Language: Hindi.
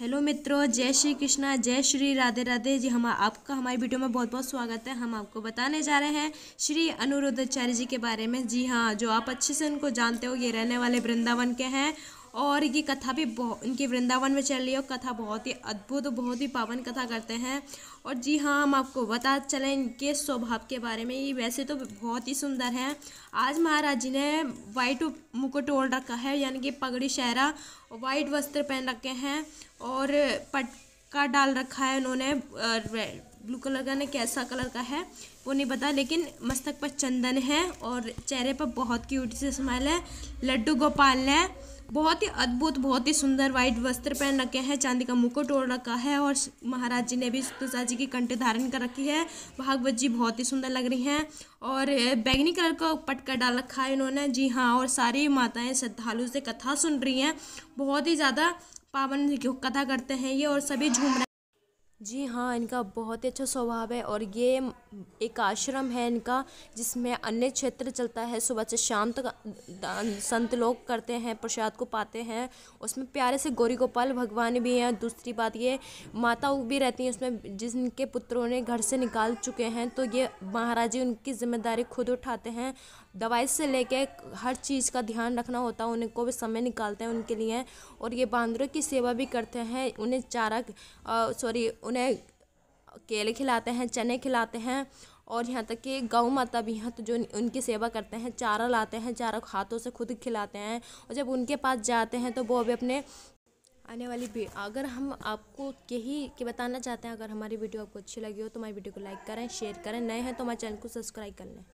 हेलो मित्रों जय श्री कृष्णा जय श्री राधे राधे जी हम आपका हमारी वीडियो में बहुत बहुत स्वागत है हम आपको बताने जा रहे हैं श्री अनुरुद्धाचार्य जी के बारे में जी हाँ जो आप अच्छे से उनको जानते हो ये रहने वाले वृंदावन के हैं और ये कथा भी बहुत इनके वृंदावन में चल रही है और कथा बहुत ही अद्भुत बहुत ही पावन कथा करते हैं और जी हाँ हम आपको बता चलें इनके स्वभाव के बारे में ये वैसे तो बहुत ही सुंदर हैं आज महाराज जी ने वाइट मुकुट ओढ़ रखा है यानी कि पगड़ी शहरा वाइट वस्त्र पहन रखे हैं और पटका डाल रखा है उन्होंने ब्लू कलर का ना कैसा कलर का है वो नहीं पता लेकिन मस्तक पर चंदन है और चेहरे पर बहुत क्यूट से स्माइल है लड्डू गोपाल है बहुत ही अद्भुत बहुत ही सुंदर वाइट वस्त्र पहन रखे हैं चांदी का मुकुट ओढ़ रखा है और महाराज जी ने भी तुलसा जी की कंठे धारण कर रखी है भागवत जी बहुत ही सुंदर लग रही हैं और बैगनी कलर का पटका डाल रखा है इन्होंने जी हाँ और सारी माताएं श्रद्धालु से कथा सुन रही हैं बहुत ही ज़्यादा पावन कथा करते हैं ये और सभी झूम रहे जी हाँ इनका बहुत ही अच्छा स्वभाव है और ये एक आश्रम है इनका जिसमें अन्य क्षेत्र चलता है सुबह से शाम तक संत लोग करते हैं प्रसाद को पाते हैं उसमें प्यारे से गौरी गोपाल भगवान भी हैं दूसरी बात ये माता भी रहती हैं उसमें जिनके पुत्रों ने घर से निकाल चुके हैं तो ये महाराज जी उनकी जिम्मेदारी खुद उठाते हैं दवाई से लेके हर चीज़ का ध्यान रखना होता है उनको भी समय निकालते हैं उनके लिए और ये बांदरों की सेवा भी करते हैं उन्हें चारा सॉरी उन्हें केले खिलाते हैं चने खिलाते हैं और यहाँ तक कि गऊ माता भी हैं तो जो उनकी सेवा करते हैं चारा लाते हैं चारा हाथों से खुद खिलाते हैं और जब उनके पास जाते हैं तो वो भी अपने आने वाली भी अगर हम आपको यही के बताना चाहते हैं अगर हमारी वीडियो आपको अच्छी लगी हो तो हमारी वीडियो को लाइक करें शेयर करें नए हैं तो हमारे चैनल को सब्सक्राइब कर लें